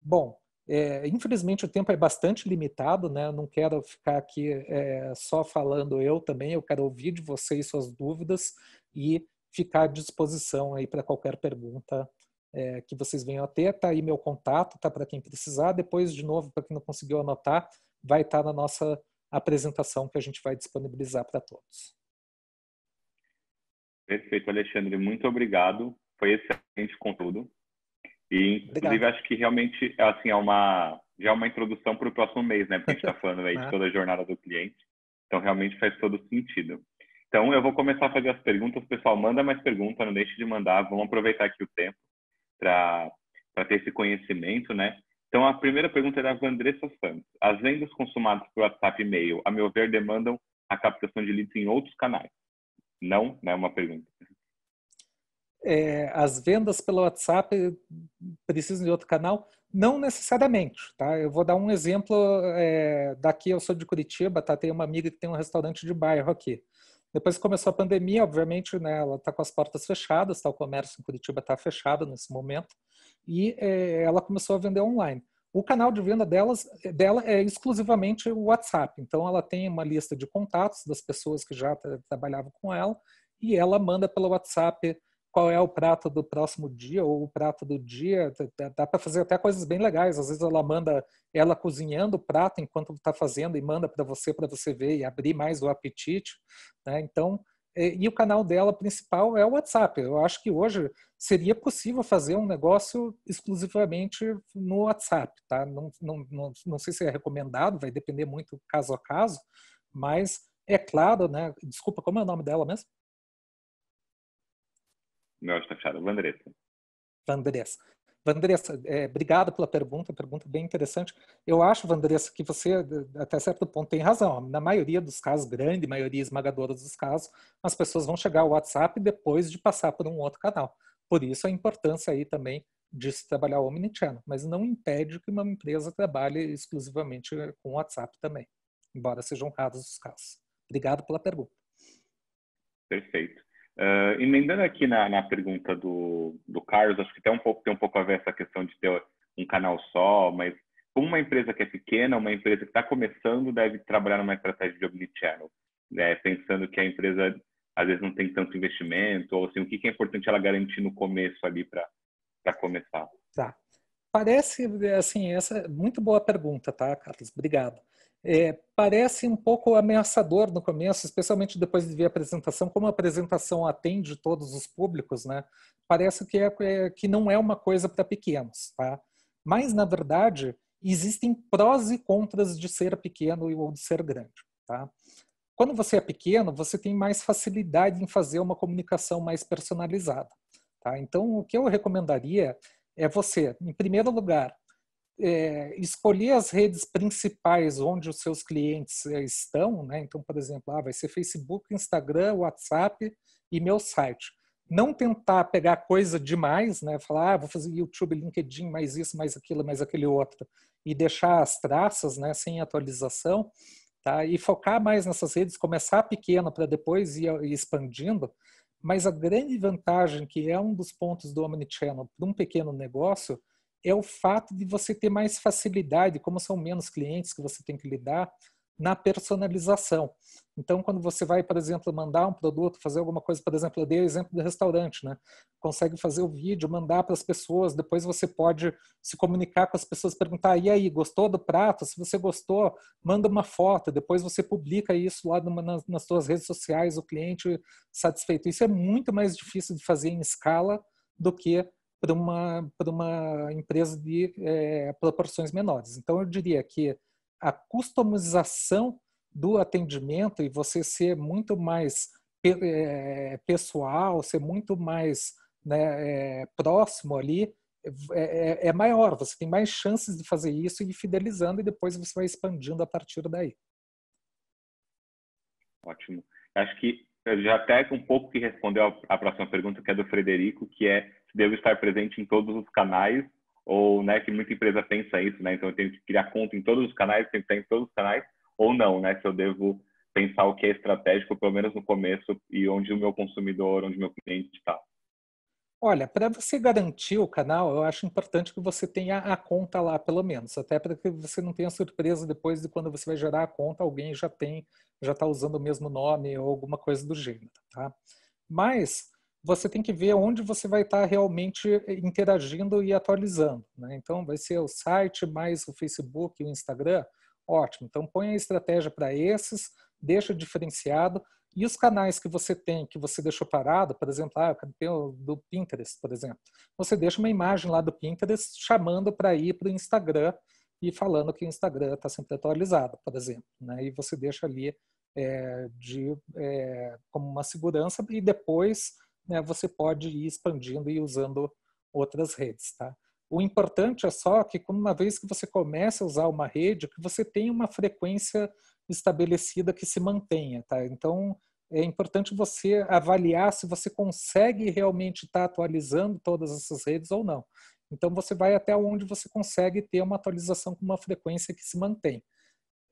Bom, é, infelizmente o tempo é bastante limitado, né? Não quero ficar aqui é, só falando eu também. Eu quero ouvir de vocês suas dúvidas e ficar à disposição aí para qualquer pergunta é, que vocês venham a ter. Tá aí meu contato, tá para quem precisar. Depois, de novo, para quem não conseguiu anotar, vai estar tá na nossa apresentação que a gente vai disponibilizar para todos. Perfeito, Alexandre. Muito obrigado. Foi excelente conteúdo. E, inclusive, Obrigado. acho que realmente assim, é uma, já é uma introdução para o próximo mês, né? Porque a gente está falando aí de é. toda a jornada do cliente. Então, realmente faz todo sentido. Então, eu vou começar a fazer as perguntas. Pessoal, manda mais perguntas, não deixe de mandar. Vamos aproveitar aqui o tempo para ter esse conhecimento, né? Então, a primeira pergunta é da Andressa Santos. As vendas consumadas por WhatsApp e e-mail, a meu ver, demandam a captação de leads em outros canais? Não? Não é uma pergunta é, as vendas pelo WhatsApp precisam de outro canal? Não necessariamente, tá? Eu vou dar um exemplo é, daqui, eu sou de Curitiba, tá? Tem uma amiga que tem um restaurante de bairro aqui. Depois que começou a pandemia, obviamente, né, ela está com as portas fechadas, tá? o comércio em Curitiba está fechado nesse momento, e é, ela começou a vender online. O canal de venda delas, dela é exclusivamente o WhatsApp. Então, ela tem uma lista de contatos das pessoas que já trabalhavam com ela e ela manda pelo WhatsApp qual é o prato do próximo dia ou o prato do dia. Dá para fazer até coisas bem legais. Às vezes ela manda ela cozinhando o prato enquanto está fazendo e manda para você para você ver e abrir mais o apetite. Né? Então é, e o canal dela principal é o WhatsApp. Eu acho que hoje seria possível fazer um negócio exclusivamente no WhatsApp, tá? Não, não, não, não sei se é recomendado, vai depender muito caso a caso, mas é claro, né? Desculpa, como é o nome dela mesmo? Meu áudio está fechado. Vanderessa. Vanderessa. Vanderessa, é, obrigado pela pergunta, pergunta bem interessante. Eu acho, Vanderessa, que você, até certo ponto, tem razão. Na maioria dos casos, grande maioria esmagadora dos casos, as pessoas vão chegar ao WhatsApp depois de passar por um outro canal. Por isso a importância aí também de se trabalhar o omnichannel, mas não impede que uma empresa trabalhe exclusivamente com o WhatsApp também, embora sejam raros os casos. Obrigado pela pergunta. Perfeito. Uh, emendando aqui na, na pergunta do, do, Carlos, acho que tem um pouco, tem um pouco a ver essa questão de ter um canal só, mas como uma empresa que é pequena, uma empresa que está começando deve trabalhar numa estratégia de omnichannel, né? pensando que a empresa às vezes não tem tanto investimento, ou assim, o que, que é importante ela garantir no começo ali para começar? Tá. Parece, assim, essa é muito boa pergunta, tá, Carlos? Obrigado. É, parece um pouco ameaçador no começo, especialmente depois de ver a apresentação, como a apresentação atende todos os públicos, né? Parece que, é, é que não é uma coisa para pequenos, tá? Mas, na verdade, existem prós e contras de ser pequeno ou de ser grande, tá? Quando você é pequeno, você tem mais facilidade em fazer uma comunicação mais personalizada, tá? Então, o que eu recomendaria é você, em primeiro lugar, é, escolher as redes principais onde os seus clientes eh, estão, né? então, por exemplo, ah, vai ser Facebook, Instagram, WhatsApp e meu site. Não tentar pegar coisa demais, né? falar, ah, vou fazer YouTube, LinkedIn, mais isso, mais aquilo, mais aquele outro, e deixar as traças né, sem atualização, tá? e focar mais nessas redes, começar pequeno para depois ir expandindo. Mas a grande vantagem, que é um dos pontos do Omnichannel para um pequeno negócio, é o fato de você ter mais facilidade, como são menos clientes que você tem que lidar, na personalização. Então, quando você vai, por exemplo, mandar um produto, fazer alguma coisa, por exemplo, eu dei o exemplo do restaurante, né? Consegue fazer o vídeo, mandar para as pessoas, depois você pode se comunicar com as pessoas, perguntar, e aí, gostou do prato? Se você gostou, manda uma foto, depois você publica isso lá numa, nas, nas suas redes sociais, o cliente satisfeito. Isso é muito mais difícil de fazer em escala do que para uma, para uma empresa de é, proporções menores. Então, eu diria que a customização do atendimento e você ser muito mais é, pessoal, ser muito mais né, é, próximo ali, é, é, é maior, você tem mais chances de fazer isso e fidelizando, e depois você vai expandindo a partir daí. Ótimo. Acho que já até um pouco que respondeu a próxima pergunta, que é do Frederico, que é devo estar presente em todos os canais, ou né, que muita empresa pensa isso, né? Então eu tenho que criar conta em todos os canais, tenho que estar em todos os canais, ou não, né? Se eu devo pensar o que é estratégico, pelo menos no começo, e onde o meu consumidor, onde o meu cliente está. Olha, para você garantir o canal, eu acho importante que você tenha a conta lá, pelo menos, até para que você não tenha surpresa depois de quando você vai gerar a conta, alguém já tem, já está usando o mesmo nome ou alguma coisa do gênero, tá? Mas você tem que ver onde você vai estar realmente eh, interagindo e atualizando. Né? Então, vai ser o site mais o Facebook e o Instagram? Ótimo. Então, põe a estratégia para esses, deixa diferenciado. E os canais que você tem, que você deixou parado, por exemplo, ah, eu do Pinterest, por exemplo, você deixa uma imagem lá do Pinterest chamando para ir para o Instagram e falando que o Instagram está sempre atualizado, por exemplo. Né? E você deixa ali é, de, é, como uma segurança e depois né, você pode ir expandindo e usando outras redes, tá? O importante é só que uma vez que você começa a usar uma rede, que você tenha uma frequência estabelecida que se mantenha, tá? Então, é importante você avaliar se você consegue realmente estar tá atualizando todas essas redes ou não. Então, você vai até onde você consegue ter uma atualização com uma frequência que se mantém.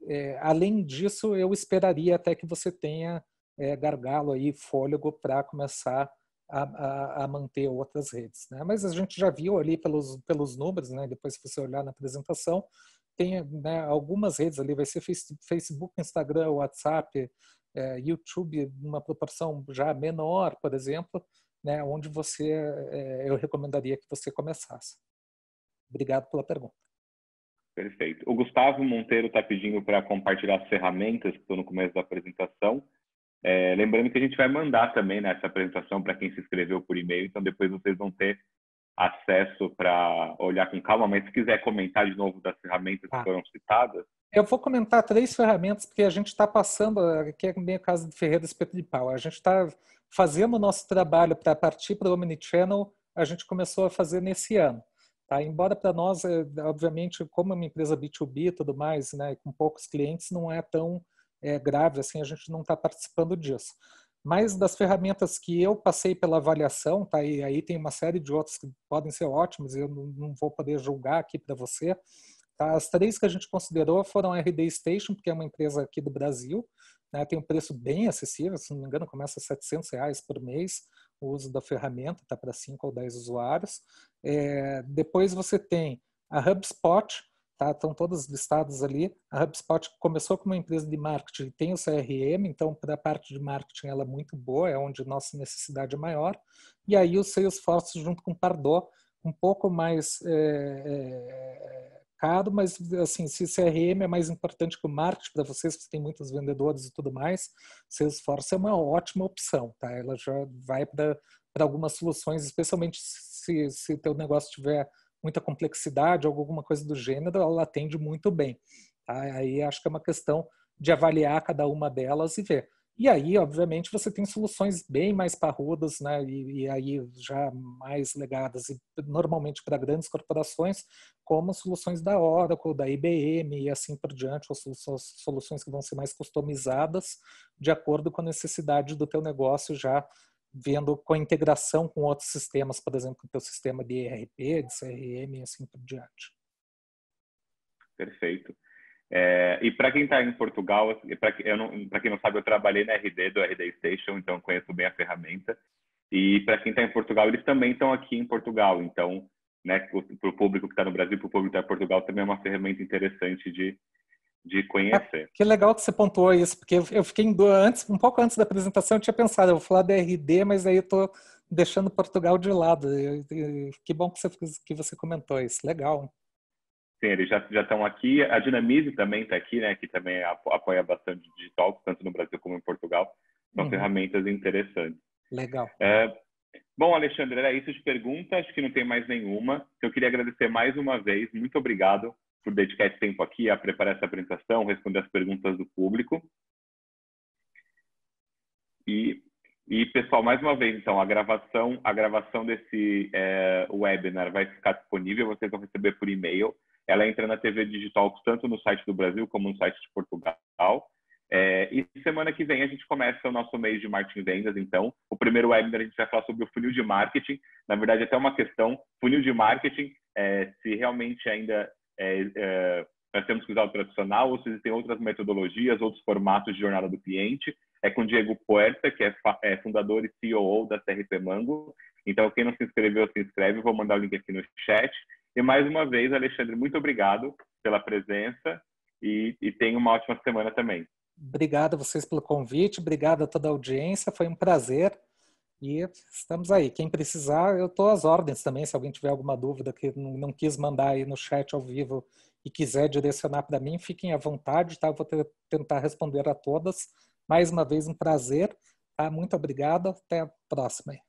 É, além disso, eu esperaria até que você tenha é, gargalo aí, fôlego para começar a, a, a, manter outras redes. Né? Mas a gente já viu ali pelos, pelos números, né? depois se você olhar na apresentação, tem né, algumas redes ali, vai ser Facebook, Instagram, WhatsApp, é, YouTube, uma proporção já menor, por exemplo, né, onde você, é, eu recomendaria que você começasse. Obrigado pela pergunta. Perfeito. O Gustavo Monteiro está pedindo para compartilhar as ferramentas que estão no começo da apresentação. É, lembrando que a gente vai mandar também né, essa apresentação para quem se inscreveu por e-mail, então depois vocês vão ter acesso para olhar com calma, mas se quiser comentar de novo das ferramentas ah. que foram citadas. Eu vou comentar três ferramentas, porque a gente está passando, aqui é meio caso de Ferreira Espeto de Pau, a gente está fazendo o nosso trabalho para partir para o Omnichannel, a gente começou a fazer nesse ano. Tá? Embora para nós, é, obviamente, como é uma empresa B2B e tudo mais, né, com poucos clientes, não é tão é, grave assim, a gente não está participando disso. Mas das ferramentas que eu passei pela avaliação, tá? E aí tem uma série de outras que podem ser ótimas, eu não, não vou poder julgar aqui para você. Tá? As três que a gente considerou foram a RD Station, porque é uma empresa aqui do Brasil, né? tem um preço bem acessível, se não me engano, começa a 700 reais por mês o uso da ferramenta, tá para 5 ou 10 usuários. É, depois você tem a HubSpot, Tá? Estão todas listadas ali. A HubSpot começou como uma empresa de marketing, tem o CRM, então para a parte de marketing ela é muito boa, é onde nossa necessidade é maior. E aí o Salesforce junto com o Pardot, um pouco mais é, é, caro, mas assim, se CRM é mais importante que o marketing para vocês, que tem muitos vendedores e tudo mais, Salesforce é uma ótima opção, tá? Ela já vai para algumas soluções, especialmente se, se teu negócio tiver muita complexidade, alguma coisa do gênero, ela atende muito bem. Tá? Aí acho que é uma questão de avaliar cada uma delas e ver. E aí, obviamente, você tem soluções bem mais parrudas, né? E, e aí já mais legadas, e normalmente para grandes corporações, como soluções da Oracle, da IBM e assim por diante, ou soluções que vão ser mais customizadas de acordo com a necessidade do teu negócio já vendo com a integração com outros sistemas, por exemplo, com o teu sistema de ERP, de CRM e assim por diante. Perfeito. É, e para quem está em Portugal, assim, para quem não sabe, eu trabalhei na RD do RD Station, então conheço bem a ferramenta. E para quem está em Portugal, eles também estão aqui em Portugal. Então, né, para o público que está no Brasil, para o público que está em Portugal, também é uma ferramenta interessante de de é, conhecer. que legal que você pontuou isso, porque eu fiquei antes, um pouco antes da apresentação, eu tinha pensado, eu vou falar da RD, mas aí eu tô deixando Portugal de lado. Que bom que você, que você comentou isso, legal. Sim, eles já estão aqui. A Dinamize também está aqui, né? Que também apoia bastante digital, tanto no Brasil como em Portugal. São uhum. ferramentas interessantes. Legal. É, bom, Alexandre, era isso de perguntas. Acho que não tem mais nenhuma. Eu queria agradecer mais uma vez. Muito obrigado por dedicar esse tempo aqui a preparar essa apresentação, responder as perguntas do público. E, e pessoal, mais uma vez, então, a gravação, a gravação desse é, webinar vai ficar disponível, vocês vão receber por e-mail. Ela entra na TV digital tanto no site do Brasil como no site de Portugal. É, e semana que vem a gente começa o nosso mês de marketing vendas, então. O primeiro webinar a gente vai falar sobre o funil de marketing. Na verdade, é até uma questão, funil de marketing, é, se realmente ainda é, é, nós temos que usar o tradicional ou se existem outras metodologias, outros formatos de jornada do cliente. É com o Diego Puerta, que é, é fundador e CEO da CRP Mango. Então, quem não se inscreveu, se inscreve. Vou mandar o link aqui no chat. E mais uma vez, Alexandre, muito obrigado pela presença e, e tenha uma ótima semana também. Obrigado a vocês pelo convite, obrigado a toda a audiência. Foi um prazer e estamos aí. Quem precisar, eu estou às ordens também. Se alguém tiver alguma dúvida que não, não quis mandar aí no chat ao vivo e quiser direcionar para mim, fiquem à vontade, tá? Eu vou ter, tentar responder a todas. Mais uma vez, um prazer. Tá? Muito obrigado. Até a próxima.